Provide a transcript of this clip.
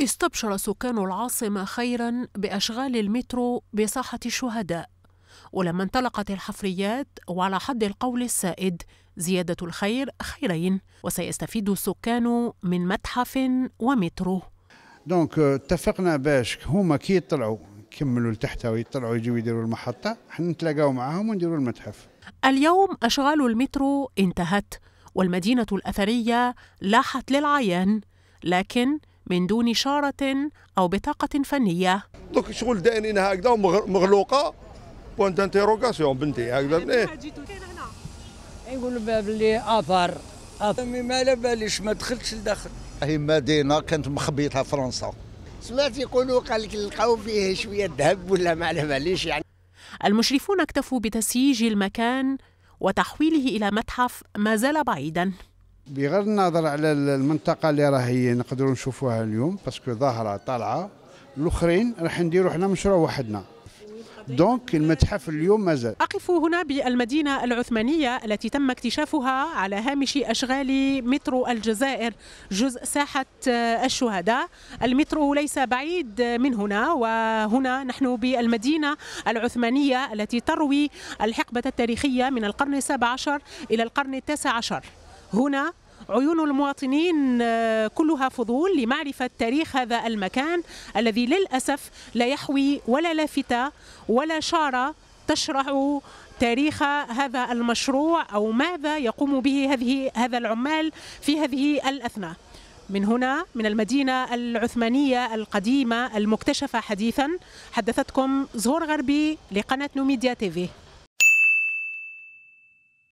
استبشر سكان العاصمة خيرا بأشغال المترو بساحة الشهداء ولما انطلقت الحفريات وعلى حد القول السائد زيادة الخير خيرين وسيستفيد السكان من متحف ومترو دونك آه، اتفقنا باش هما كي يطلعوا يكملوا لتحت ويطلعوا يجوا يديروا المحطة حنا نتلاقاو معاهم ونديروا المتحف اليوم أشغال المترو انتهت والمدينة الأثرية لاحت للعيان لكن من دون إشارة أو بطاقة فنية دوك شغل دائنين هكذا مغلوقة بوانت انتيروغاسيون بنتي هكذا بنتي يقولوا بلي آثار مي ما على باليش ما دخلتش لداخل هي مدينة كانت مخبيتها فرنسا سمعت يقولوا قال لك لقاو فيه شوية ذهب ولا ما على باليش يعني المشرفون اكتفوا بتسييج المكان وتحويله إلى متحف ما زال بعيداً بغض النظر على المنطقه اللي راهي نقدروا نشوفوها اليوم باسكو ظاهره طالعه الاخرين راح نديروا حنا مشروع وحدنا دونك المتحف اليوم مازال أقف هنا بالمدينة العثمانية التي تم اكتشافها على هامش أشغال مترو الجزائر جزء ساحة الشهداء المترو ليس بعيد من هنا وهنا نحن بالمدينة العثمانية التي تروي الحقبة التاريخية من القرن السابع عشر إلى القرن التاسع عشر هنا عيون المواطنين آه، كلها فضول لمعرفة تاريخ هذا المكان الذي للأسف لا يحوي ولا لافتة ولا شارة تشرح تاريخ هذا المشروع أو ماذا يقوم به هذه هذا العمال في هذه الأثناء من هنا من المدينة العثمانية القديمة المكتشفة حديثا حدثتكم زهور غربي لقناة نوميديا تيفي